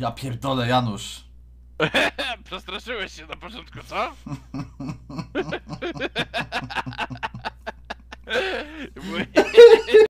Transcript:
Ja pierdolę, Janusz. Przestraszyłeś się na początku, co?